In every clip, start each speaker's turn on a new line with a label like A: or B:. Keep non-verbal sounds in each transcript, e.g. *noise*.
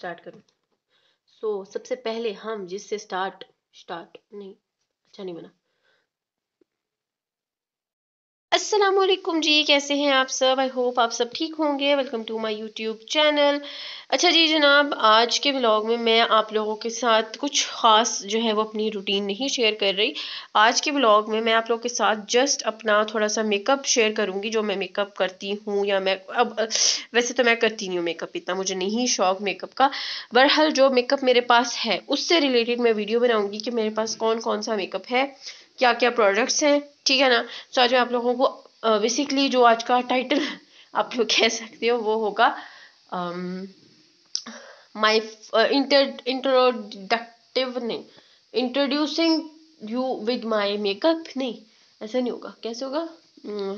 A: Start करूँ सो so, सबसे पहले हम जिससे स्टार्ट स्टार्ट नहीं अच्छा नहीं बना असलम जी कैसे हैं आप सब आई होप आप सब ठीक होंगे welcome to my YouTube channel अच्छा जी जनाब आज के ब्लॉग में मैं आप लोगों के साथ कुछ ख़ास जो है वो अपनी रूटीन नहीं शेयर कर रही आज के ब्लॉग में मैं आप लोगों के साथ जस्ट अपना थोड़ा सा मेकअप शेयर करूँगी जो मैं मेकअप करती हूँ या मैं अब वैसे तो मैं करती नहीं हूँ मेकअप इतना मुझे नहीं शौक मेकअप का बहरहाल जो मेकअप मेरे पास है उससे रिलेटेड मैं वीडियो बनाऊँगी कि मेरे पास कौन कौन सा मेकअप है क्या क्या प्रोडक्ट्स हैं ठीक है ना सो आज मैं आप लोगों को बेसिकली uh, जो आज का टाइटल *laughs* आप लोग कह सकते हो वो होगा माय इंटर इंट्रोडक्टिव नहीं introducing you with my makeup नहीं ऐसा नहीं होगा कैसे होगा hmm.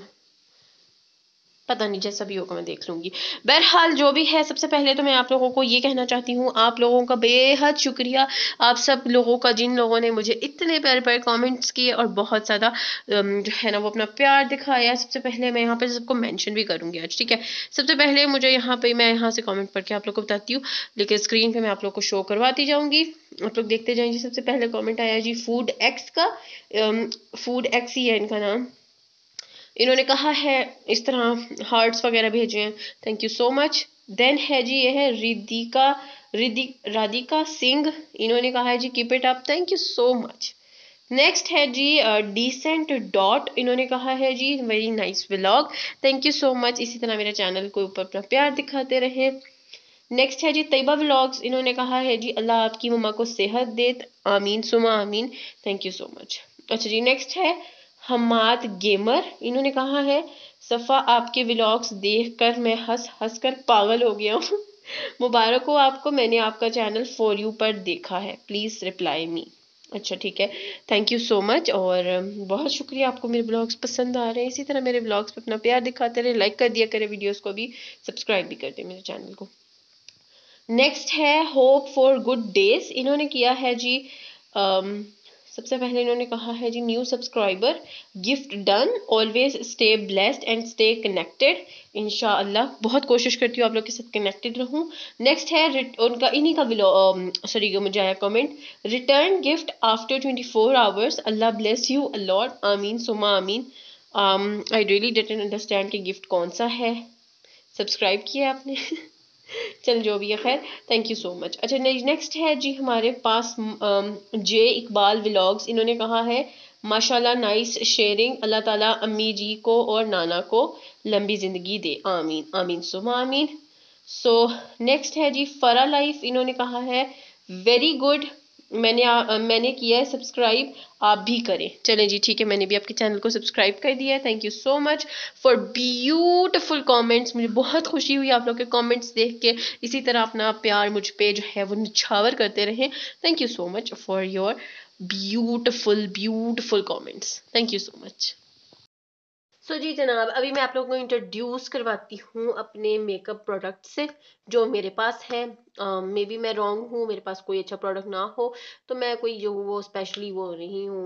A: पता नहीं जैसा भी होगा मैं देख लूँगी बहरहाल जो भी है सबसे पहले तो मैं आप लोगों को ये कहना चाहती हूँ आप लोगों का बेहद शुक्रिया आप सब लोगों का जिन लोगों ने मुझे इतने प्यारे प्यारे कमेंट्स किए और बहुत ज़्यादा जो है ना वो अपना प्यार दिखाया सबसे पहले मैं यहाँ पर सबको मैंशन भी करूँगी आज ठीक है सबसे पहले मुझे यहाँ पर मैं यहाँ से कॉमेंट पढ़ के आप लोग को बताती हूँ लेकिन स्क्रीन पर मैं आप लोग को शो करवाती जाऊँगी आप लोग देखते जाएंगे सबसे पहले कॉमेंट आया जी फूड एक्स का फूड एक्स ही है इनका नाम इन्होंने कहा है इस तरह हार्ट्स वगैरह भेजे हैं thank you so much then है जी ये है रिदिका रिदि राधिका सिंह इन्होंने कहा है जी keep it up thank you so much next है जी डिसेंट डॉट इन्होंने कहा है जी very nice vlog thank you so much इसी तरह मेरे चैनल को ऊपर अपना प्यार दिखाते रहे नेक्स्ट है जी तैबा व्लॉग्स इन्होंने कहा है जी अल्लाह आपकी मम्मा को सेहत दे आमीन सुमा आमीन थैंक यू सो मच अच्छा जी नेक्स्ट है हमाद गेमर इन्होंने कहा है सफ़ा आपके व्लॉग्स देख कर मैं हंस हंस कर पागल हो गया हूँ *laughs* मुबारक हो आपको मैंने आपका चैनल फॉर यू पर देखा है प्लीज़ रिप्लाई मी अच्छा ठीक है थैंक यू सो मच और बहुत शुक्रिया आपको मेरे ब्लॉग्स पसंद आ रहे हैं इसी तरह मेरे ब्लॉग्स पर अपना प्यार दिखाते रहे लाइक कर दिया करें वीडियोज को भी सब्सक्राइब भी कर दें मेरे चैनल को नेक्स्ट है होप फॉर गुड डेज इन्होंने किया है जी um, सबसे पहले इन्होंने कहा है जी new subscriber gift done always stay blessed and stay connected इन बहुत कोशिश करती हूँ आप लोग के साथ कनेक्टेड रहूँ नेक्स्ट है उनका इन्हीं का सॉरी मुझे आया comment return gift after twenty four hours Allah bless you a lot आमीन सुमा आमीन I really date and understand कि गिफ्ट कौन सा है सब्सक्राइब किया आपने *laughs* चल जो भी है खैर थैंक यू सो मच अच्छा नेक्स्ट है जी हमारे पास जे इकबाल व्लॉग्स इन्होंने कहा है माशाल्लाह नाइस शेयरिंग अल्लाह ताला अम्मी जी को और नाना को लंबी ज़िंदगी दे आमीन आमीन सो आमीन सो नेक्स्ट है जी फरा लाइफ इन्होंने कहा है वेरी गुड मैंने आ, मैंने किया है सब्सक्राइब आप भी करें चलें जी ठीक है मैंने भी आपके चैनल को सब्सक्राइब कर दिया है thank you so much for beautiful comments मुझे बहुत खुशी हुई आप लोग के कमेंट्स देख के इसी तरह अपना प्यार मुझ पे जो है वो निछावर करते रहें thank you so much for your beautiful beautiful comments thank you so much so so जी जनाब अभी मैं आप लोगों को इंट्रोड्यूस करवाती हूँ अपने मेकअप प्रोडक्ट से जो मेरे पास है मे uh, बी मैं रॉन्ग हूँ मेरे पास कोई अच्छा प्रोडक्ट ना हो तो मैं कोई जो वो स्पेशली वो नहीं हूँ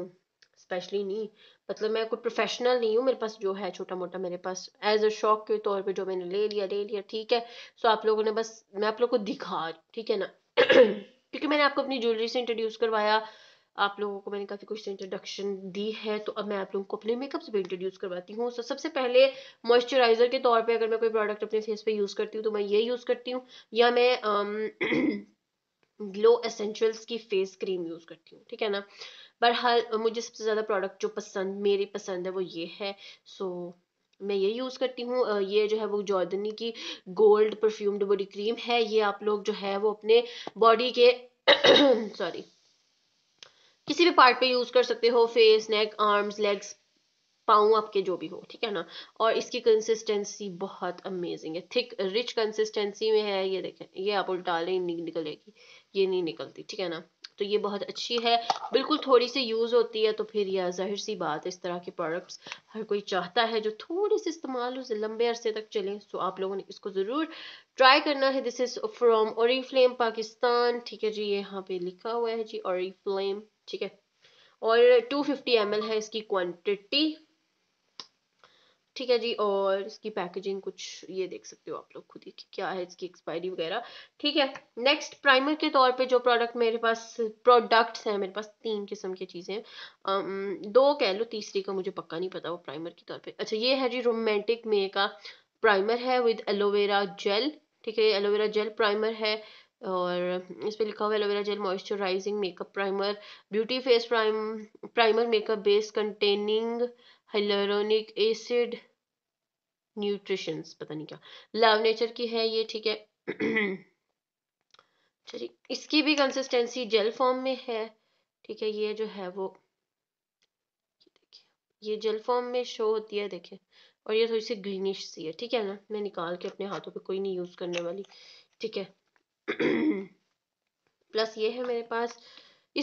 A: स्पेशली नहीं मतलब मैं कोई प्रोफेशनल नहीं हूँ मेरे पास जो है छोटा मोटा मेरे पास एज अ शौक के तौर पे जो मैंने ले लिया ले लिया ठीक है सो so, आप लोगों ने बस मैं आप लोगों को दिखा ठीक है ना *clears throat* क्योंकि मैंने आपको अपनी ज्वेलरी से इंट्रोड्यूस करवाया आप लोगों को मैंने काफ़ी कुछ इंट्रोडक्शन दी है तो अब मैं आप लोगों को अपने से भी इंट्रोड्यूस करवाती हूँ सबसे पहले मॉइस्चराइज़र के तौर पर अगर मैं कोई प्रोडक्ट अपने फेस पे यूज़ करती हूँ तो मैं ये यूज़ करती हूँ या मैं ग्लो एसेंशियल्स *clears throat* की फेस क्रीम यूज़ करती हूँ ठीक है ना बहरहाल मुझे सबसे ज़्यादा प्रोडक्ट जो पसंद मेरी पसंद है वो ये है सो so, मैं ये यूज़ करती हूँ ये जो है वो जॉर्दनी की गोल्ड परफ्यूम्ड बॉडी क्रीम है ये आप लोग जो है वो अपने बॉडी के सॉरी *clears throat* किसी भी पार्ट पे यूज़ कर सकते हो फेस नेक आर्म्स लेग्स पाऊँ आपके जो भी हो ठीक है ना और इसकी कंसिस्टेंसी बहुत अमेजिंग है थिक रिच कंसिस्टेंसी में है ये देखें ये आप उल्टा लें नहीं निकलेगी ये नहीं निकलती ठीक है ना तो ये बहुत अच्छी है बिल्कुल थोड़ी सी यूज़ होती है तो फिर यह जाहिर सी बात है इस तरह के प्रोडक्ट्स हर कोई चाहता है जो थोड़े से इस्तेमाल हो लंबे अरसे तक चले सो तो आप लोगों ने इसको ज़रूर ट्राई करना है this is from Oriflame Pakistan ठीक है जी यहाँ पे लिखा हुआ है जी ओरी फ्लेम ठीक है और टू फिफ्टी एम एल है इसकी क्वांटिटी ठीक है जी और इसकी पैकेजिंग कुछ ये देख सकते हो आप लोग खुद ही क्या है इसकी एक्सपायरी वगैरह ठीक है नेक्स्ट प्राइमर के तौर पे जो प्रोडक्ट मेरे पास प्रोडक्ट्स हैं मेरे पास तीन किस्म की चीज़ें दो कह लो तीसरी का मुझे पक्का नहीं पता वो प्राइमर के तौर पे अच्छा ये है जी रोमेंटिक मे का प्राइमर है विद एलोवेरा जेल ठीक है एलोवेरा जेल प्राइमर है और इस पे लिखा हुआ aloe vera gel moisturising makeup primer beauty face prime primer makeup base containing hyaluronic acid nutritions पता नहीं क्या लव नेचर की है ये ठीक है *clears throat* चलिए इसकी भी कंसिस्टेंसी जेल फॉर्म में है ठीक है ये जो है वो ये जेल फॉर्म में शो होती है देखिए और ये थोड़ी सी ग्रीनिश सी है ठीक है ना मैं निकाल के अपने हाथों पे कोई नहीं यूज़ करने वाली ठीक है *clears throat* प्लस ये है मेरे पास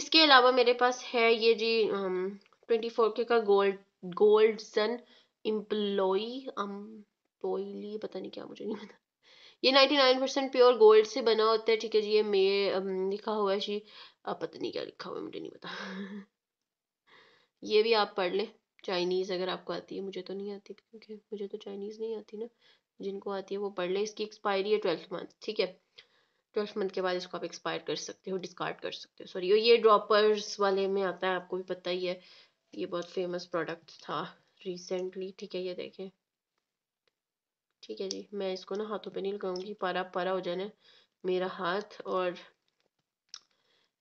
A: इसके अलावा मेरे पास है ये जी ट्वेंटी फोर के का गोल्ड गोल्ड सन एम्प्लॉय पता नहीं क्या मुझे नहीं पता ये 99 परसेंट प्योर गोल्ड से बना होता है ठीक है जी ये मे लिखा हुआ है जी आप पता नहीं क्या लिखा हुआ है मुझे नहीं पता *laughs* ये भी आप पढ़ लें चाइनीज़ अगर आपको आती है मुझे तो नहीं आती क्योंकि मुझे तो चाइनीज़ नहीं आती ना जिनको आती है वो पढ़ लें इसकी एक्सपायरी है ट्वेल्थ मंथ ठीक है ट्वेल्थ मंथ के बाद इसको आप एक्सपायर कर सकते हो डिस्कार्ड कर सकते हो सॉरी ये ड्रॉपर्स वाले में आता है आपको भी पता ही है ये बहुत फेमस प्रोडक्ट था रिसेंटली ठीक है ये देखें ठीक है जी मैं इसको ना हाथों पे नहीं लगाऊंगी पारा पारा हो जाना मेरा हाथ और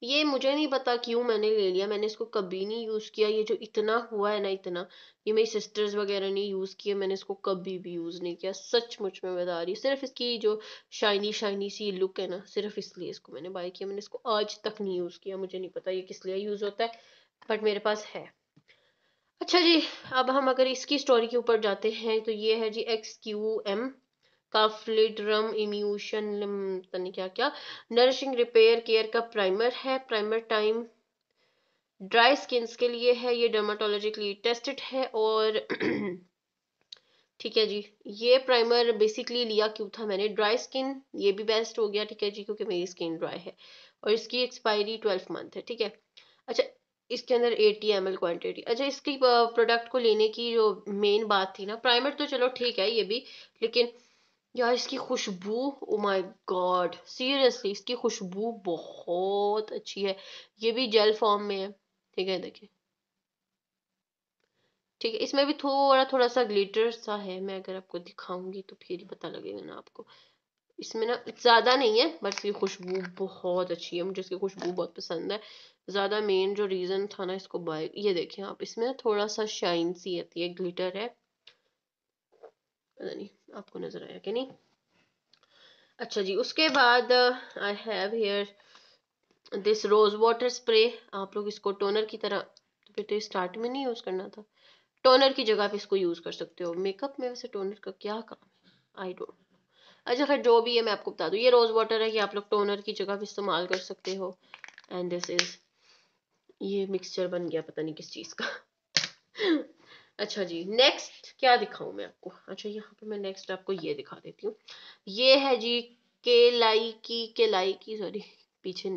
A: ये मुझे नहीं पता क्यों मैंने ले लिया मैंने इसको कभी नहीं यूज़ किया ये जो इतना हुआ है ना इतना ये मेरी सिस्टर्स वगैरह ने यूज़ किया मैंने इसको कभी भी यूज़ नहीं किया सच मुझ में बता रही सिर्फ इसकी जो शाइनी शाइनी सी लुक है ना सिर्फ इसलिए इसको मैंने बाय किया मैंने इसको आज तक नहीं यूज़ किया मुझे नहीं पता ये किस लिए यूज़ होता है बट मेरे पास है अच्छा जी अब हम अगर इसकी स्टोरी के ऊपर जाते हैं तो ये है जी एक्स क्यू एम काफ्लिड्रम इम्यूशन क्या क्या नरिशिंग रिपेयर केयर का प्राइमर है प्राइमर टाइम ड्राई स्किन के लिए है ये डर्माटोलॉजिकली टेस्टेड है और *clears throat* ठीक है जी ये प्राइमर बेसिकली लिया क्यों था मैंने ड्राई स्किन ये भी बेस्ट हो गया ठीक है जी क्योंकि मेरी स्किन ड्राई है और इसकी एक्सपायरी ट्वेल्व मंथ है ठीक है अच्छा इसके अंदर 80 एम एल क्वान्टिटी अच्छा इसकी प्रोडक्ट को लेने की जो मेन बात थी ना प्राइमर तो चलो ठीक है ये भी लेकिन या इसकी खुशबू ओ माय गॉड सीरियसली इसकी खुशबू बहुत अच्छी है ये भी जेल फॉर्म में है ठीक है देखिए ठीक है इसमें भी थोड़ा थोड़ा सा ग्लिटर सा है मैं अगर आपको दिखाऊंगी तो फिर पता लगेगा ना आपको इसमें ना ज़्यादा नहीं है बट इसकी खुशबू बहुत अच्छी है मुझे इसकी खुशबू बहुत पसंद है ज़्यादा मेन जो रीज़न था ना इसको बाय ये देखें आप इसमें ना थोड़ा सा शाइन सी आती है ग्लिटर है पता नहीं आपको नजर आया कि नहीं अच्छा जी उसके बाद I have here this rose water spray आप लोग इसको टोनर की तरह तो बेटे तो स्टार्ट में नहीं यूज करना था टोनर की जगह पे इसको यूज कर सकते हो मेकअप में वैसे टोनर का क्या काम है आई डोंट अच्छा खैर जो भी है मैं आपको बता दू ये रोज़ वाटर है ये आप लोग टोनर की जगह भी इस्तेमाल कर सकते हो एंड दिस इज़ ये मिक्सचर बन गया पता नहीं किस चीज़ का अच्छा जी नेक्स्ट क्या दिखाऊं मैं आपको अच्छा यहाँ पे मैं नेक्स्ट आपको ये दिखा देती हूँ ये है जी केलाई की केलाई की सॉरी पीछे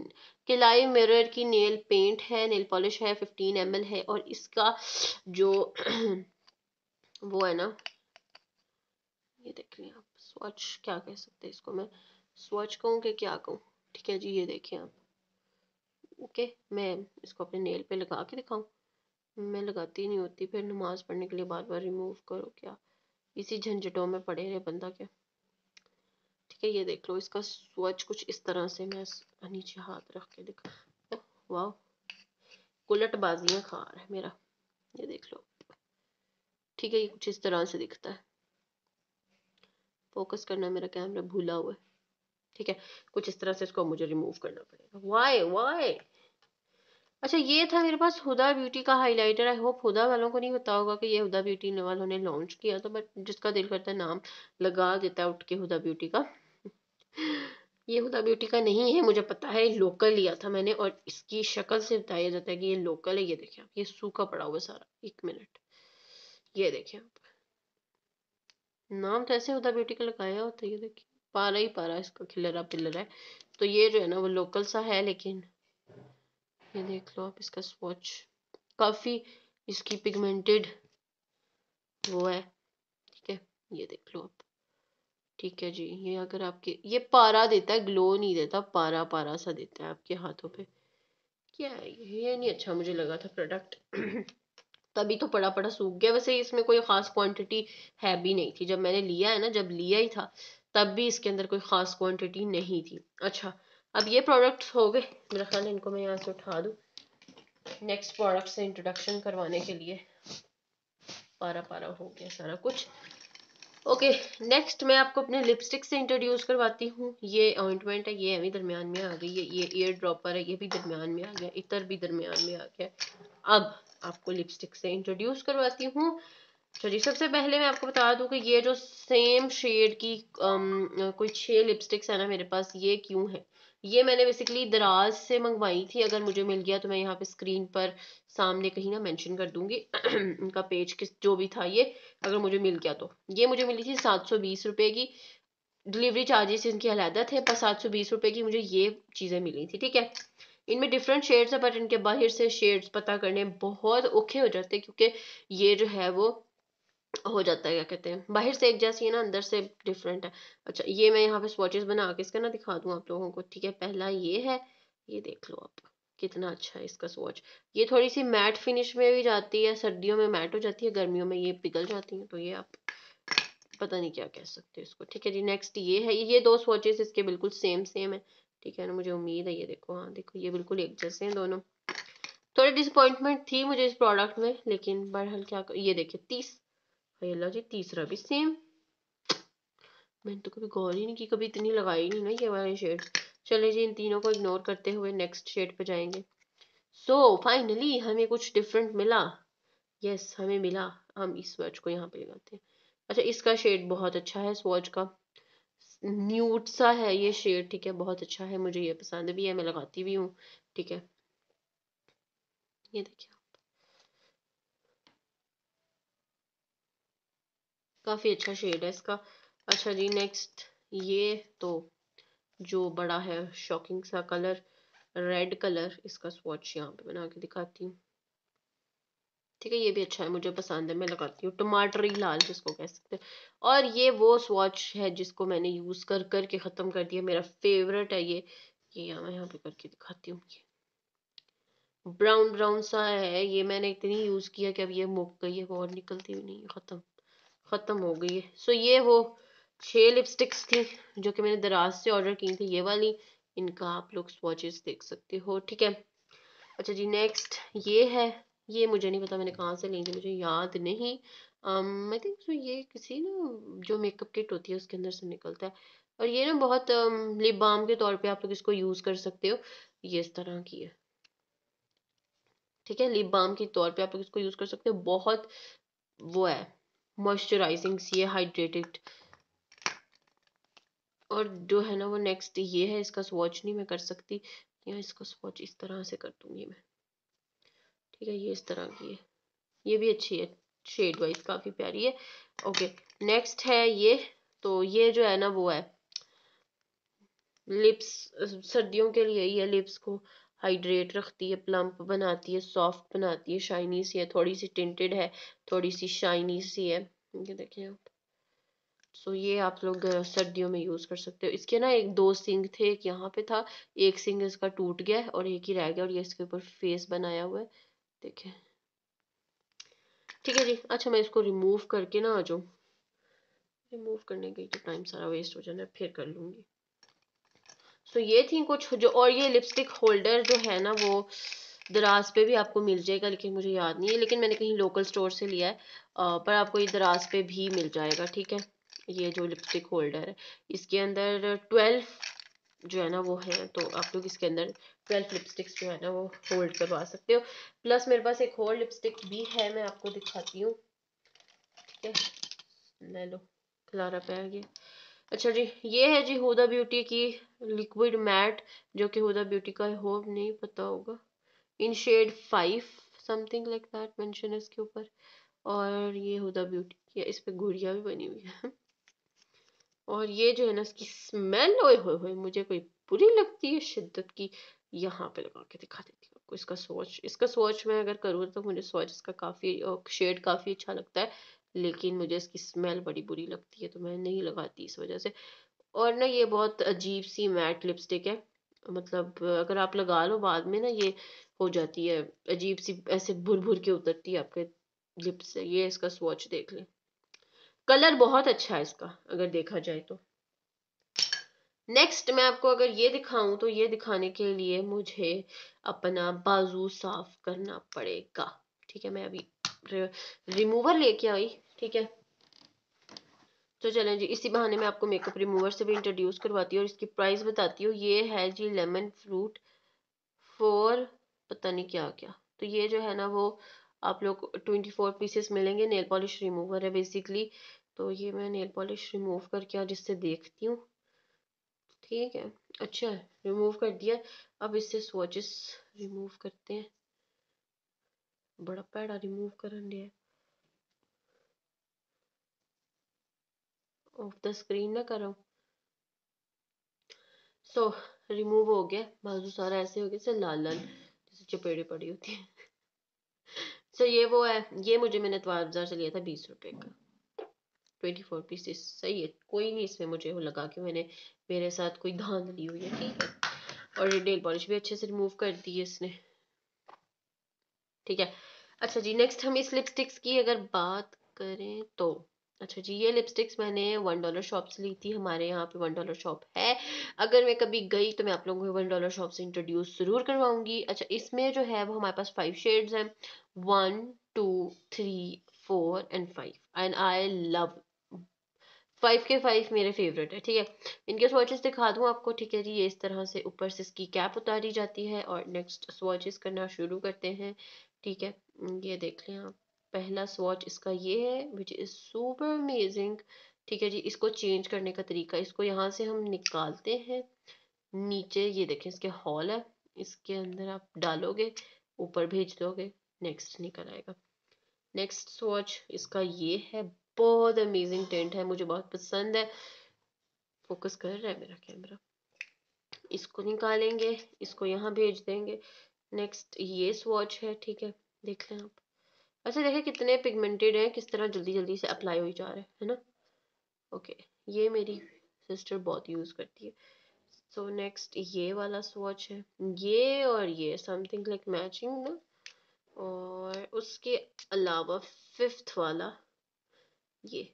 A: केलाई मिरर की नेल पेंट है नेल पॉलिश है फिफ्टीन एम है और इसका जो *clears throat* वो है ना ये देख रहे हैं आप स्वच क्या कह सकते हैं इसको मैं स्वच कहूँ कि क्या कहूँ ठीक है जी ये देखिए आप ओके मैं इसको अपने नेल पे लगा के दिखाऊँ मैं लगाती नहीं होती फिर नमाज़ पढ़ने के लिए बार बार रिमूव करो क्या इसी झंझटों में पड़े रहे बंदा क्या ठीक है ये देख लो इसका स्वच कुछ इस तरह से मैं नीचे हाथ रख के दिखा वाह कुलटबाजियाँ खा रहा है मेरा ये देख लो ठीक है ये कुछ इस तरह से दिखता है फोकस करना मेरा कैमरा भूला हुआ है ठीक है कुछ इस तरह से इसको मुझे रिमूव करना पड़ेगा वाई वाई अच्छा ये था मेरे पास हुदा ब्यूटी का हाइलाइटर आई होप हुदा वालों को नहीं पता होगा कि ये हुदा ब्यूटी वालों ने लॉन्च किया तो बट जिसका दिल करता है नाम लगा देता है उठ के हुदा ब्यूटी का ये हुदा ब्यूटी का नहीं है मुझे पता है लोकल लिया था मैंने और इसकी शक्ल से बताया जाता है कि ये लोकल है ये देखिए आप ये सूखा पड़ा हुआ सारा एक मिनट ये देखिए आप नाम तो ऐसे हुदा ब्यूटी का लगाया होता है ये देखिए पारा ही पारा इसका खिलरा पिलरा है तो ये जो है ना वो लोकल सा है लेकिन ये देख लो आप इसका स्वॉच काफ़ी इसकी पिगमेंटेड वो है ठीक है ये देख लो आप ठीक है जी ये अगर आपके ये पारा देता है ग्लो नहीं देता पारा पारा सा देता है आपके हाथों पे क्या है ये नहीं अच्छा मुझे लगा था प्रोडक्ट *clears throat* तभी तो पड़ा पड़ा सूख गया वैसे इसमें कोई ख़ास क्वांटिटी है भी नहीं थी जब मैंने लिया है ना जब लिया ही था तब भी इसके अंदर कोई ख़ास क्वांटिटी नहीं थी अच्छा अब ये प्रोडक्ट्स हो गए मेरा ख्याल इनको मैं यहाँ से उठा दूँ नेक्स्ट प्रोडक्ट से इंट्रोडक्शन करवाने के लिए पारा पारा हो गया सारा कुछ ओके okay, नेक्स्ट मैं आपको अपने लिपस्टिक से इंट्रोड्यूस करवाती हूँ ये अपॉइंटमेंट है ये अभी दरमियान में आ गई है ये ईयर ड्रॉपर है ये भी दरमियान में आ गया इतर भी दरमियान में आ गया अब आपको लिपस्टिक से इंट्रोड्यूस करवाती हूँ चलिए सबसे पहले मैं आपको बता दूँ कि ये जो सेम शेड की अम, um, कोई छः लिपस्टिक्स है ना मेरे पास ये क्यों है ये मैंने बेसिकली दराज से मंगवाई थी अगर मुझे मिल गया तो मैं यहाँ पे स्क्रीन पर सामने कहीं ना मेंशन कर दूंगी इनका *clears throat* पेज किस जो भी था ये अगर मुझे मिल गया तो ये मुझे मिली थी सात सौ बीस रुपये की डिलीवरी चार्जेस इनके अलहदा थे पर सात सौ बीस रुपये की मुझे ये चीज़ें मिली थी ठीक है इनमें डिफरेंट शेड्स है बट इनके बाहर से शेड्स पता करने बहुत औखे हो जाते क्योंकि ये जो है वो हो जाता है क्या कहते हैं बाहर से एक जैसी है ना अंदर से डिफरेंट है अच्छा ये मैं यहाँ पे स्वॉचेस बना के इसका ना दिखा दूँ आप लोगों को ठीक है पहला ये है ये देख लो आप कितना अच्छा है इसका स्वॉच ये थोड़ी सी मैट फिनिश में भी जाती है सर्दियों में मैट हो जाती है गर्मियों में ये पिघल जाती है तो ये आप पता नहीं क्या कह सकते इसको ठीक है जी नेक्स्ट ये है ये दो स्वॉचेस इसके बिल्कुल सेम सेम है ठीक है ना मुझे उम्मीद है ये देखो हाँ देखो ये बिल्कुल एक जैसे हैं दोनों थोड़ी डिसअपॉइंटमेंट थी मुझे इस प्रोडक्ट में लेकिन बहरहाल क्या कर... ये देखिए तीस ये लो जी तीसरा भी सेम मैंने तो कभी गौर ही नहीं की कभी इतनी लगाई नहीं ना ये वाले शेड चले जी इन तीनों को इग्नोर करते हुए नेक्स्ट शेड पर जाएंगे सो so, फाइनली हमें कुछ डिफरेंट मिला यस yes, हमें मिला हम इस वॉच को यहाँ पे लगाते हैं अच्छा इसका शेड बहुत अच्छा है इस वॉच का न्यूट सा है ये शेड ठीक है बहुत अच्छा है मुझे ये पसंद भी है मैं लगाती भी हूँ ठीक है ये देखिए काफ़ी अच्छा शेड है इसका अच्छा जी नेक्स्ट ये तो जो बड़ा है शॉकिंग सा कलर रेड कलर इसका स्वॉच यहाँ पे बना के दिखाती हूँ ठीक है ये भी अच्छा है मुझे पसंद है मैं लगाती हूँ टमाटरी लाल जिसको कह सकते हैं और ये वो स्वॉच है जिसको मैंने यूज़ कर कर के ख़त्म कर दिया मेरा फेवरेट है ये ये मैं यहाँ पे करके दिखाती हूँ ये ब्राउन ब्राउन सा है ये मैंने इतनी यूज़ किया कि अब ये मुक गई है और निकलती भी नहीं ख़त्म ख़त्म हो गई है सो ये वो छः लिपस्टिक्स थी जो कि मैंने दराज से ऑर्डर की थी ये वाली इनका आप लोग स्वॉचेस देख सकते हो ठीक है अच्छा जी नेक्स्ट ये है ये मुझे नहीं पता मैंने कहाँ से ली थी मुझे याद नहीं आई थिंक सो ये किसी ना जो मेकअप किट होती है उसके अंदर से निकलता है और ये ना बहुत लिप um, बाम के तौर पे आप लोग इसको यूज़ कर सकते हो ये इस तरह की है ठीक है लिप बाम के तौर पे आप लोग इसको यूज़ कर सकते हो बहुत वो है मॉइस्चराइजिंग सी है हाइड्रेटेड और जो है ना वो नेक्स्ट ये है इसका स्वॉच नहीं मैं कर सकती या इसका स्वॉच इस तरह से कर दूंगी मैं ठीक है ये इस तरह की है ये भी अच्छी है शेड वाइज काफ़ी प्यारी है ओके नेक्स्ट है ये तो ये जो है ना वो है लिप्स सर्दियों के लिए ये लिप्स को हाइड्रेट रखती है प्लम्प बनाती है सॉफ्ट बनाती है शाइनी सी है थोड़ी सी टिंटेड है थोड़ी सी शाइनी सी है ये देखिए आप सो ये आप लोग सर्दियों में यूज़ कर सकते हो इसके ना एक दो सिंग थे एक यहाँ पे था एक सिंग इसका टूट गया है और एक ही रह गया और ये इसके ऊपर फेस बनाया हुआ है देखें ठीक है जी अच्छा मैं इसको रिमूव करके ना आ जाऊँ रिमूव करने लिए तो टाइम सारा वेस्ट हो जाना फिर कर लूँगी सो तो ये थी कुछ जो और ये लिपस्टिक होल्डर जो है ना वो दराज पे भी आपको मिल जाएगा लेकिन मुझे याद नहीं है लेकिन मैंने कहीं लोकल स्टोर से लिया है आ, पर आपको ये दराज पे भी मिल जाएगा ठीक है ये जो लिपस्टिक होल्डर है इसके अंदर ट्वेल्व जो है ना वो है तो आप लोग इसके अंदर ट्वेल्व लिपस्टिक्स जो है ना वो होल्ड करवा सकते हो प्लस मेरे पास एक और लिपस्टिक भी है मैं आपको दिखाती हूँ ठीक है ले लो खिलारा पै गया अच्छा जी ये है जी हुदा ब्यूटी की लिक्विड मैट जो कि हुदा ब्यूटी का हो नहीं पता होगा in shade five something like that mention है इसके ऊपर और ये हुदा ब्यूटी की इस पर गुड़िया भी बनी हुई है और ये जो है ना इसकी स्मेल ओए होए होए मुझे कोई बुरी लगती है शिद्दत की यहाँ पे लगा के दिखा देती हूँ आपको इसका सोच इसका सोच मैं अगर करूँ तो मुझे सोच इसका काफ़ी शेड काफ़ी अच्छा लगता है लेकिन मुझे इसकी स्मेल बड़ी बुरी लगती है तो मैं नहीं लगाती इस वजह से और ना ये बहुत अजीब सी मैट लिपस्टिक है मतलब अगर आप लगा लो बाद में ना ये हो जाती है अजीब सी ऐसे भुर भुर के उतरती है आपके लिप्स से ये इसका स्वॉच देख लें कलर बहुत अच्छा है इसका अगर देखा जाए तो नेक्स्ट मैं आपको अगर ये दिखाऊं तो ये दिखाने के लिए मुझे अपना बाजू साफ करना पड़ेगा ठीक है मैं अभी रिमूवर लेके आई ठीक है तो चलें जी इसी बहाने में आपको मेकअप रिमूवर से भी इंट्रोड्यूस करवाती हूँ और इसकी प्राइस बताती हूँ ये है जी लेमन फ्रूट फोर पता नहीं क्या क्या तो ये जो है ना वो आप लोग ट्वेंटी फोर पीसेस मिलेंगे नेल पॉलिश रिमूवर है बेसिकली तो ये मैं नेल पॉलिश रिमूव करके आज इससे देखती हूँ ठीक है अच्छा रिमूव कर दिया अब इससे स्वचेस रिमूव करते हैं बड़ा पैड़ा रिमूव कर दिया ऑफ द स्क्रीन ना करो सो so, रिमूव हो गया बाजू तो सारा ऐसे हो गया जैसे लाल लाल जैसे चपेड़ी पड़ी होती है सो so, ये वो है ये मुझे मैंने तो बाजार से लिया था बीस रुपये का ट्वेंटी फोर पीसेस सही है कोई नहीं इसमें मुझे वो लगा कि मैंने मेरे साथ कोई धान ली हुई है ठीक है और ये डेल पॉलिश भी अच्छे से रिमूव कर दी है इसने ठीक है अच्छा जी नेक्स्ट हम इस लिपस्टिक्स की अगर बात करें तो अच्छा जी ये लिपस्टिक्स मैंने वन डॉलर शॉप से ली थी हमारे यहाँ पे वन डॉलर शॉप है अगर मैं कभी गई तो मैं आप लोगों को वन डॉलर शॉप से इंट्रोड्यूस ज़रूर करवाऊंगी अच्छा इसमें जो है वो हमारे पास फाइव शेड्स हैं one two three four and five and I love five के फाइव मेरे फेवरेट है ठीक है इनके स्वॉचेस दिखा दूँ आपको ठीक है जी ये इस तरह से ऊपर से इसकी कैप उतारी जाती है और नेक्स्ट स्वॉचेस करना शुरू करते हैं ठीक है ये देख लें आप पहला स्वॉच इसका ये है विच इज़ सुपर अमेजिंग ठीक है जी इसको चेंज करने का तरीका इसको यहाँ से हम निकालते हैं नीचे ये देखें इसके हॉल है इसके अंदर आप डालोगे ऊपर भेज दोगे नेक्स्ट निकल आएगा नेक्स्ट स्वॉच इसका ये है बहुत अमेजिंग टेंट है मुझे बहुत पसंद है फोकस कर रहा है मेरा कैमरा इसको निकालेंगे इसको यहाँ भेज देंगे नेक्स्ट ये स्वॉच है ठीक है देख लें आप अच्छा देखिए कितने पिगमेंटेड हैं किस तरह जल्दी जल्दी से अप्लाई हो जा रहे हैं है ना ओके ये मेरी सिस्टर बहुत यूज़ करती है सो so, नेक्स्ट ये वाला स्वॉच है ये और ये समथिंग लाइक मैचिंग ना और उसके अलावा फिफ्थ वाला ये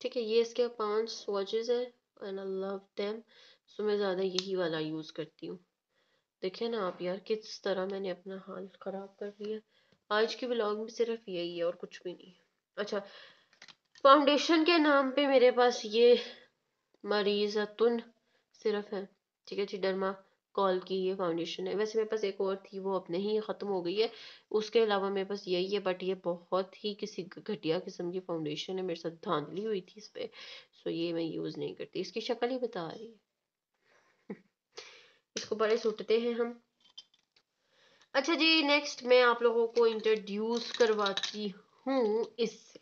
A: ठीक है ये इसके पांच स्वॉचेस हैं and I love them so मैं ज़्यादा यही वाला यूज़ करती हूँ देखिए ना आप यार किस तरह मैंने अपना हाल ख़राब कर दिया आज के ब्लॉग में सिर्फ यही है और कुछ भी नहीं है अच्छा फाउंडेशन के नाम पे मेरे पास ये मरीज अतुन सिर्फ है ठीक है जी डरमा कॉल की ये फाउंडेशन है वैसे मेरे पास एक और थी वो अपने ही ख़त्म हो गई है उसके अलावा मेरे पास यही है बट ये बहुत ही किसी घटिया किस्म की फाउंडेशन है मेरे साथ धांधली हुई थी इस पर सो ये मैं यूज़ नहीं करती इसकी शक्ल ही बता रही है इसको बड़े सुटते हैं हम अच्छा जी नेक्स्ट मैं आप लोगों को इंट्रोड्यूस करवाती हूँ इससे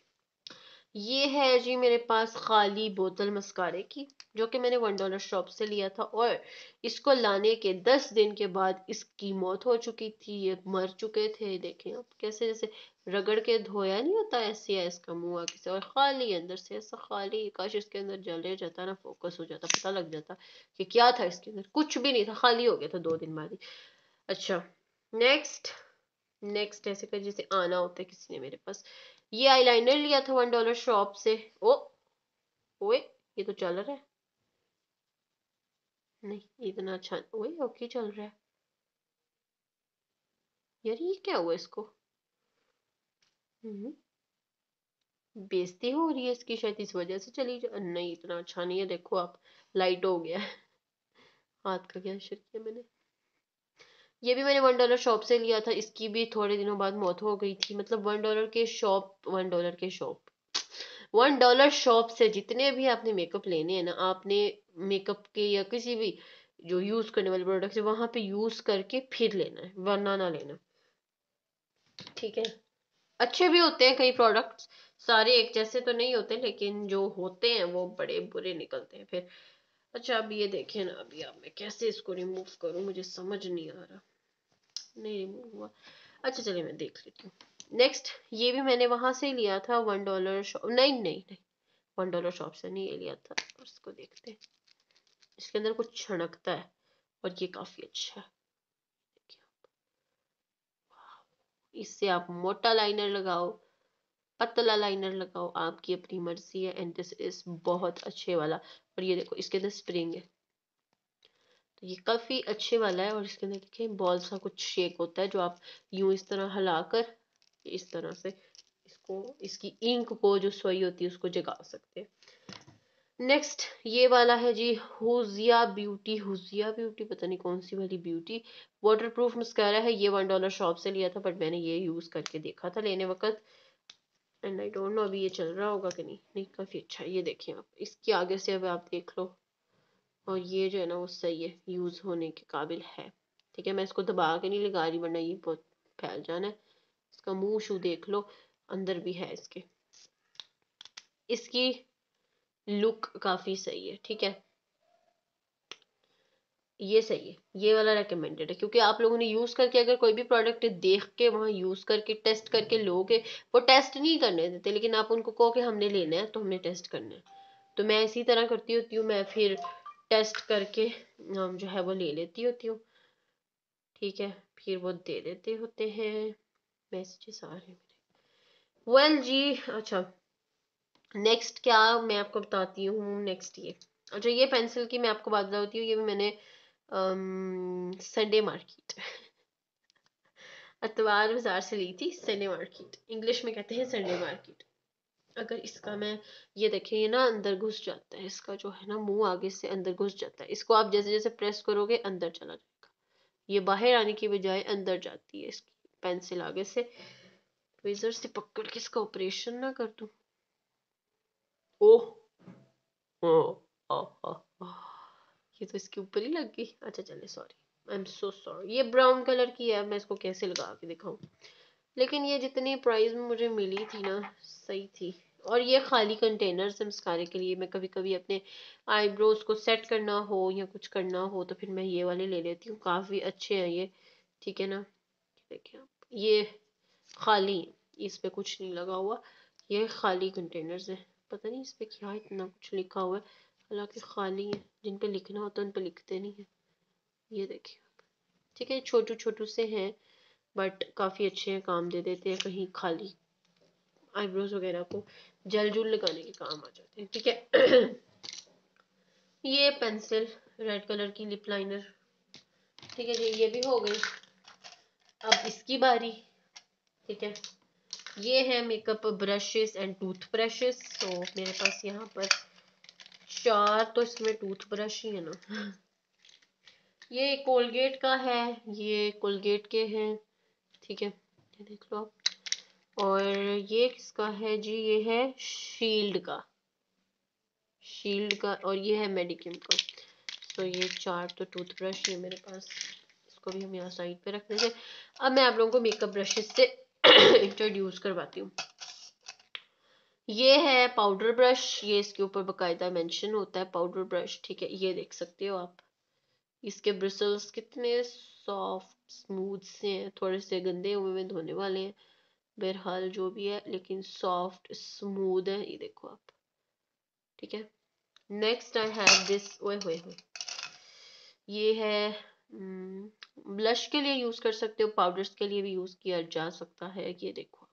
A: ये है जी मेरे पास खाली बोतल मस्कारे की जो कि मैंने वन डॉलर शॉप से लिया था और इसको लाने के दस दिन के बाद इसकी मौत हो चुकी थी ये मर चुके थे देखें आप कैसे जैसे रगड़ के धोया नहीं होता ऐसे है इसका मुंह आगे और खाली अंदर से ऐसा खाली काश इसके अंदर जले जाता ना फोकस हो जाता पता लग जाता कि क्या था इसके अंदर कुछ भी नहीं था खाली हो गया था दो दिन बाद ही अच्छा नेक्स्ट नेक्स्ट ऐसे कर जैसे आना होता है किसी ने मेरे पास ये आईलाइनर लिया था वन डॉलर शॉप से ओ ओए ये तो चल रहा है नहीं इतना अच्छा ओए ओके चल रहा है यार ये क्या हुआ इसको हम्म। बेजती हो रही है इसकी शायद इस वजह से चली जा नहीं इतना अच्छा नहीं है देखो आप लाइट हो गया हाथ का क्या शर किया मैंने ये भी मैंने वन डॉलर शॉप से लिया था इसकी भी थोड़े दिनों बाद मौत हो गई थी मतलब वन डॉलर के शॉप वन डॉलर के शॉप वन डॉलर शॉप से जितने भी आपने मेकअप लेने हैं ना आपने मेकअप के या किसी भी जो यूज करने वाले प्रोडक्ट है वहां पे यूज करके फिर लेना है वरना ना लेना ठीक है अच्छे भी होते हैं कई प्रोडक्ट्स सारे एक जैसे तो नहीं होते लेकिन जो होते हैं वो बड़े बुरे निकलते हैं फिर अच्छा अब ये देखें ना अभी आप मैं कैसे इसको रिमूव करूं मुझे समझ नहीं आ रहा नहीं रिमूव हुआ अच्छा चलिए मैं देख लेती हूँ नेक्स्ट ये भी मैंने वहाँ से लिया था वन डॉलर शॉप नहीं नहीं नहीं वन डॉलर शॉप से नहीं ये लिया था उसको देखते हैं इसके अंदर कुछ छणकता है और ये काफ़ी अच्छा है इससे आप मोटा लाइनर लगाओ पतला लाइनर लगाओ आपकी अपनी मर्जी है एंड दिस इज बहुत अच्छे वाला और ये देखो इसके अंदर स्प्रिंग है तो ये काफ़ी अच्छे वाला है और इसके अंदर देखिए बॉल सा कुछ शेक होता है जो आप यूँ इस तरह हिलाकर इस तरह से इसको इसकी इंक को जो सोई होती है उसको जगा सकते हैं नेक्स्ट ये वाला है जी हुजिया ब्यूटी हुजिया ब्यूटी पता नहीं कौन सी वाली ब्यूटी वाटर प्रूफ मस्कारा है ये वन डॉलर शॉप से लिया था बट मैंने ये यूज़ करके देखा था लेने वक्त एंड आई डोंट नो अभी ये चल रहा होगा कि नहीं नहीं काफ़ी अच्छा है ये देखिए आप इसके आगे से अब आप देख लो और ये जो है ना वो सही है यूज़ होने के काबिल है ठीक है मैं इसको दबा के नहीं लगा रही वरना ये बहुत फैल जाना है इसका मुंह शू देख लो अंदर भी है इसके इसकी लुक काफ़ी सही है ठीक है ये सही है ये वाला रेकमेंडेड है क्योंकि आप लोगों ने यूज़ करके अगर कोई भी प्रोडक्ट देख के वहाँ यूज़ करके टेस्ट करके लोगे वो टेस्ट नहीं करने देते लेकिन आप उनको कहो कि हमने लेना है तो हमने टेस्ट करना है तो मैं इसी तरह करती होती हूँ मैं फिर टेस्ट करके जो है वो ले लेती होती हूँ ठीक है फिर वो दे देते होते हैं मैसेजेस आ रहे हैं मेरे वेल well, जी अच्छा नेक्स्ट क्या मैं आपको बताती हूँ नेक्स्ट ये अच्छा ये पेंसिल की मैं आपको बात बताती हूँ ये भी मैंने संडे मार्केट *laughs* अतवार बाजार से ली थी संडे मार्केट इंग्लिश में कहते हैं संडे मार्केट अगर इसका मैं ये देखिए ये ना अंदर घुस जाता है इसका जो है ना मुंह आगे से अंदर घुस जाता है इसको आप जैसे जैसे प्रेस करोगे अंदर चला जाएगा ये बाहर आने की बजाय अंदर जाती है इसकी पेंसिल आगे से ट्वीजर तो से पकड़ के इसका ऑपरेशन ना कर दूं ओह ओ, ओ, ओ, ओ, ये तो इसके ऊपर ही लग गई अच्छा चले sorry I am so sorry ये ब्राउन कलर की है मैं इसको कैसे लगा के दिखाऊं लेकिन ये जितनी प्राइस में मुझे मिली थी ना सही थी और ये खाली कंटेनर्स हैं मस्कारे के लिए मैं कभी कभी अपने आईब्रोज को सेट करना हो या कुछ करना हो तो फिर मैं ये वाले ले लेती हूँ काफ़ी अच्छे हैं ये ठीक है ना देखिए आप ये खाली इस पर कुछ नहीं लगा हुआ ये खाली कंटेनर्स हैं पता नहीं इस पर क्या इतना कुछ लिखा हुआ है हालांकि खाली है जिन पर लिखना होता है उन पर लिखते नहीं है ये देखिए ठीक है छोटू छोटू से हैं बट काफ़ी अच्छे हैं काम दे देते हैं कहीं खाली आईब्रोज वगैरह को जल जुल लगाने के काम आ जाते हैं ठीक है ये पेंसिल रेड कलर की लिप लाइनर ठीक है जी ये भी हो गई अब इसकी बारी ठीक है ये है makeup brushes and toothbrushes तो मेरे पास यहाँ पर चार तो इसमें टूथ ब्रश ही है ना ये कोलगेट का है ये कोलगेट के हैं ठीक है ये देख लो आप और ये किसका है जी ये है शील्ड का शील्ड का और ये है मेडिकम का सो तो ये चार तो टूथब्रश ये मेरे पास इसको भी हम यहाँ साइड पे रख देंगे अब मैं आप लोगों को मेकअप ब्रशेस से इंट्रोड्यूस *clears throat* करवाती हूँ ये है पाउडर ब्रश ये इसके ऊपर बकायदा मेंशन होता है पाउडर ब्रश ठीक है ये देख सकते हो आप इसके ब्रिसल्स कितने सॉफ्ट स्मूथ से हैं थोड़े से गंदे हुए में धोने वाले हैं बहरहाल जो भी है लेकिन सॉफ्ट स्मूथ है ये देखो आप ठीक है नेक्स्ट आई हैव दिस ओए होए होए ये है ब्लश हम्म, के लिए यूज़ कर सकते हो पाउडर्स के लिए भी यूज़ किया जा सकता है ये देखो आप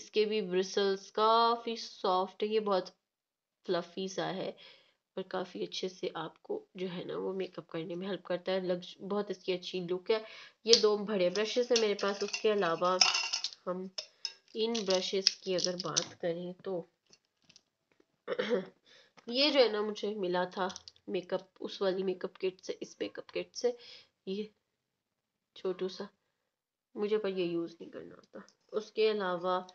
A: इसके भी ब्रिसल्स काफ़ी सॉफ्ट है ये बहुत फ्लफी सा है और काफ़ी अच्छे से आपको जो है ना वो मेकअप करने में हेल्प करता है लग बहुत इसकी अच्छी लुक है ये दो बड़े ब्रशेस हैं मेरे पास उसके अलावा हम इन ब्रशेस की अगर बात करें तो *clears throat* ये जो है ना मुझे मिला था मेकअप उस वाली मेकअप किट से इस मेकअप किट से ये छोटू सा मुझे पर ये यूज़ नहीं करना आता उसके अलावा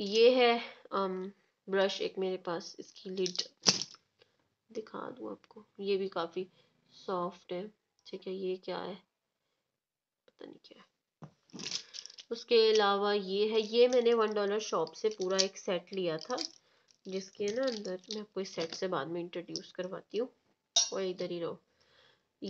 A: ये है ब्रश एक मेरे पास इसकी लिड दिखा दूँ आपको ये भी काफ़ी सॉफ्ट है ठीक है ये क्या है पता नहीं क्या है उसके अलावा ये है ये मैंने वन डॉलर शॉप से पूरा एक सेट लिया था जिसके ना अंदर मैं आपको इस सेट से बाद में इंट्रोड्यूस करवाती हूँ और इधर ही रहो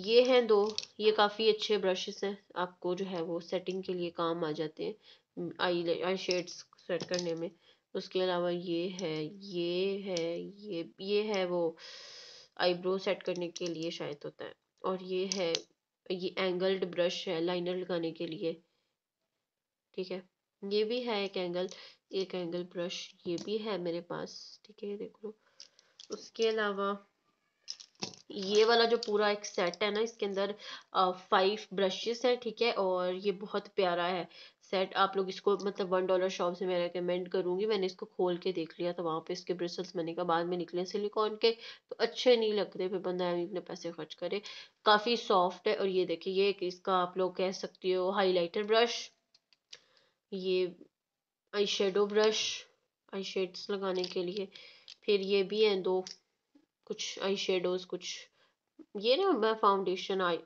A: ये हैं दो ये काफ़ी अच्छे ब्रशेस हैं आपको जो है वो सेटिंग के लिए काम आ जाते हैं आई आई शेड्स सेट करने में उसके अलावा ये है ये है ये ये है वो आईब्रो सेट करने के लिए शायद होता है और ये है ये एंगल्ड ब्रश है लाइनर लगाने के लिए ठीक है ये भी है एक एंगल एक एंगल ब्रश ये भी है मेरे पास ठीक है देख लो उसके अलावा ये वाला जो पूरा एक सेट है ना इसके अंदर फाइव ब्रशेस है ठीक है और ये बहुत प्यारा है सेट आप लोग इसको मतलब वन डॉलर शॉप से मैं रिकमेंड करूँगी मैंने इसको खोल के देख लिया था वहाँ पे इसके ब्रिसल्स बने का बाद में निकले सिलिकॉन के तो अच्छे नहीं लगते फिर बंदा इतने पैसे खर्च करे काफ़ी सॉफ्ट है और ये देखिए ये इसका आप लोग कह सकती हो हाईलाइटर ब्रश ये eyeshadow brush eye shades लगाने के लिए फिर ये भी हैं दो कुछ आई शेडोज़ कुछ ये ना फाउंडेशन आई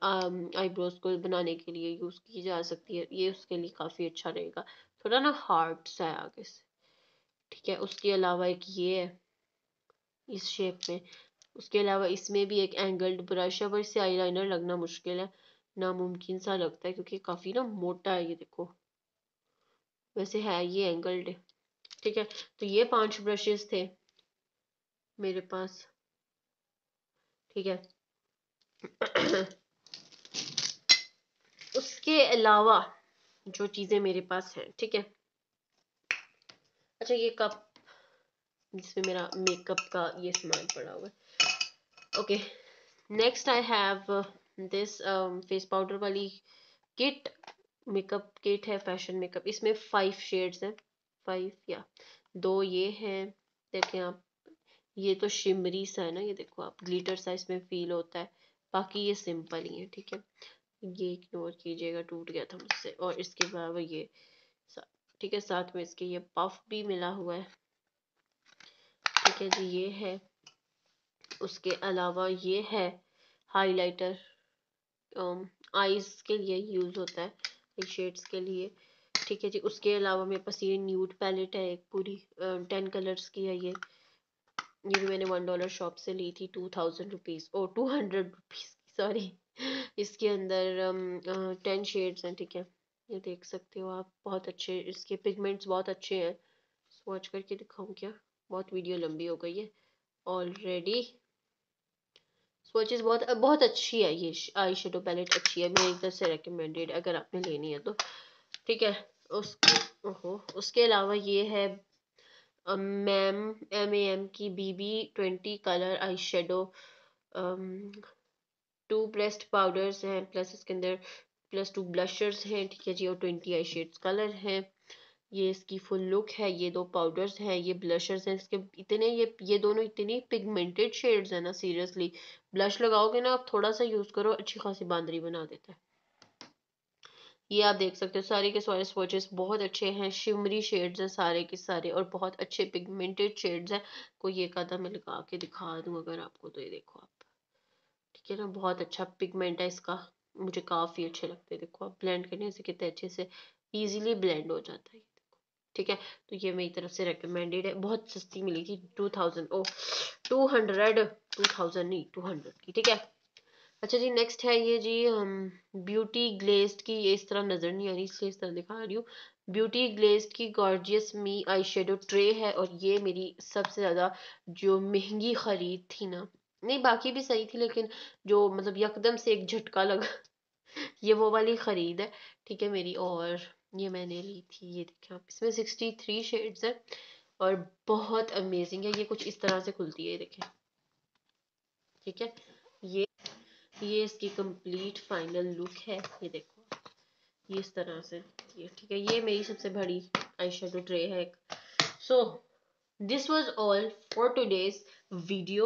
A: आईब्रोज को बनाने के लिए यूज़ की जा सकती है ये उसके लिए काफ़ी अच्छा रहेगा थोड़ा ना हार्ड सा है आगे से ठीक है उसके अलावा एक ये है इस शेप में उसके अलावा इसमें भी एक एंगल्ड ब्रश है पर इससे आईलाइनर लगना मुश्किल है नामुमकिन सा लगता है क्योंकि काफ़ी ना मोटा है ये देखो वैसे है ये एंगल्ड है ठीक है तो ये पांच ब्रशेस थे मेरे पास ठीक है उसके अलावा जो चीज़ें मेरे पास हैं ठीक है अच्छा ये कप जिसमें मेरा मेकअप का ये सामान पड़ा हुआ है okay next I have this face powder वाली किट मेकअप किट है फैशन मेकअप इसमें फाइव शेड्स हैं फाइव या दो ये हैं देखें आप ये तो शिमरी सा है ना ये देखो आप ग्लिटर सा इसमें फील होता है बाकी ये सिंपल ही है ठीक है ये इग्नोर कीजिएगा टूट गया था मुझसे और इसके अलावा ये ठीक है साथ में इसके ये पफ भी मिला हुआ है ठीक है जी ये है उसके अलावा ये है हाइलाइटर आईज um, के लिए यूज़ होता है शेड्स के लिए ठीक है जी उसके अलावा मेरे पास ये न्यूड पैलेट है एक पूरी टेन uh, कलर्स की है ये ये भी मैंने वन डॉलर शॉप से ली थी टू थाउजेंड रुपीज़ और टू हंड्रेड रुपीज़ सॉरी इसके अंदर टेन um, शेड्स हैं ठीक है ये देख सकते हो आप बहुत अच्छे इसके पिगमेंट्स बहुत अच्छे हैं वॉच करके दिखाऊँ क्या बहुत वीडियो लंबी हो गई है ऑलरेडी स्वचेज बहुत बहुत अच्छी है ये आई शेडो पैलेट अच्छी है मेरी तरफ से रिकमेंडेड अगर आपने लेनी है तो ठीक है उसके ओहो उसके अलावा ये है मैम एम ए एम की B B twenty colour eyeshadow two pressed powders हैं प्लस इसके अंदर प्लस टू ब्लशर्स हैं ठीक है जी और ट्वेंटी आई शेड्स कलर हैं ये इसकी फुल लुक है ये दो पाउडर्स हैं ये ब्लशर्स हैं इसके इतने ये ये दोनों इतनी पिगमेंटेड शेड्स हैं ना सीरियसली ब्लश लगाओगे ना आप थोड़ा सा यूज़ करो अच्छी खासी बांदरी बना देता है ये आप देख सकते हो सारे के सारे स्वॉचेस बहुत अच्छे हैं शिमरी शेड्स हैं सारे के सारे और बहुत अच्छे पिगमेंटेड शेड्स हैं कोई एक आधा मैं लगा के दिखा दूँ अगर आपको तो ये देखो आप ठीक है ना बहुत अच्छा पिगमेंट है इसका मुझे काफ़ी अच्छे लगते हैं देखो आप ब्लेंड करने से कितने अच्छे से ईजिली ब्लेंड हो जाता है ठीक है तो ये मेरी तरफ से रिकमेंडेड है बहुत सस्ती मिलेगी two thousand oh two hundred two thousand नहीं टू हंड्रेड की ठीक है अच्छा जी नेक्स्ट है ये जी ब्यूटी ग्लेस्ड की ये इस तरह नज़र नहीं आ रही इसलिए इस तरह दिखा रही हूँ ब्यूटी ग्लेस्ड की gorgeous me eyeshadow tray है और ये मेरी सबसे ज़्यादा जो महंगी ख़रीद थी ना नहीं बाकी भी सही थी लेकिन जो मतलब यकदम से एक झटका लगा *laughs* ये वो वाली ख़रीद है ठीक है मेरी और ये मैंने ली थी ये आप इसमें सिक्सटी थ्री शेड्स हैं और बहुत अमेजिंग है ये कुछ इस तरह से खुलती है ये देखें ठीक है ये इसकी कंप्लीट फाइनल लुक है ये देखो ये इस तरह से ये ठीक है ये मेरी सबसे बड़ी आई शेडो ट्रे है एक so this was all for today's video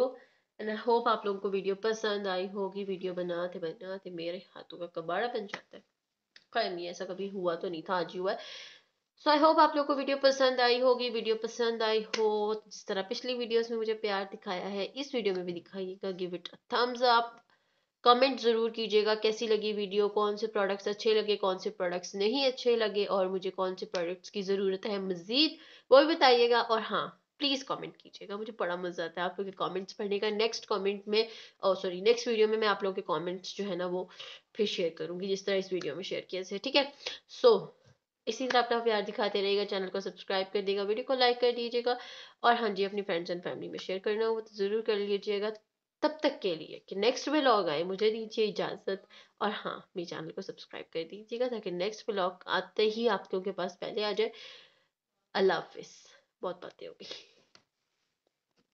A: and I hope आप लोगों को वीडियो पसंद आई होगी वीडियो बनाते बनाते मेरे हाथों का कबाड़ा बन जाता है कहीं नहीं ऐसा कभी हुआ तो नहीं था आज ही हुआ सो आई होप आप लोग को वीडियो पसंद आई होगी वीडियो पसंद आई हो जिस तरह पिछली वीडियोस में मुझे प्यार दिखाया है इस वीडियो में भी दिखाइएगा give it a thumbs up comment ज़रूर कीजिएगा कैसी लगी वीडियो कौन से प्रोडक्ट्स अच्छे लगे कौन से प्रोडक्ट्स नहीं अच्छे लगे और मुझे कौन से प्रोडक्ट्स की ज़रूरत है मज़ीद वो भी बताइएगा और हाँ प्लीज़ कमेंट कीजिएगा मुझे बड़ा मज़ा आता है आप लोगों के कमेंट्स पढ़ने का नेक्स्ट कमेंट में सॉरी नेक्स्ट वीडियो में मैं आप लोगों के कमेंट्स जो है ना वो फिर शेयर करूँगी जिस तरह इस वीडियो में शेयर किया जाए ठीक है सो so, इसी तरह अपना प्यार दिखाते रहेगा चैनल को सब्सक्राइब कर देगा वीडियो को लाइक कर दीजिएगा और हाँ जी अपनी फ्रेंड्स एंड फैमिली में शेयर करना हो तो ज़रूर कर लीजिएगा तब तक के लिए कि नेक्स्ट व्लॉग आए मुझे दीजिए इजाज़त और हाँ मेरे चैनल को सब्सक्राइब कर दीजिएगा ताकि नेक्स्ट व्लॉग आते ही आप लोगों के पास पहले आ जाए अल्लाह हाफिज़ बहुत बातें होगी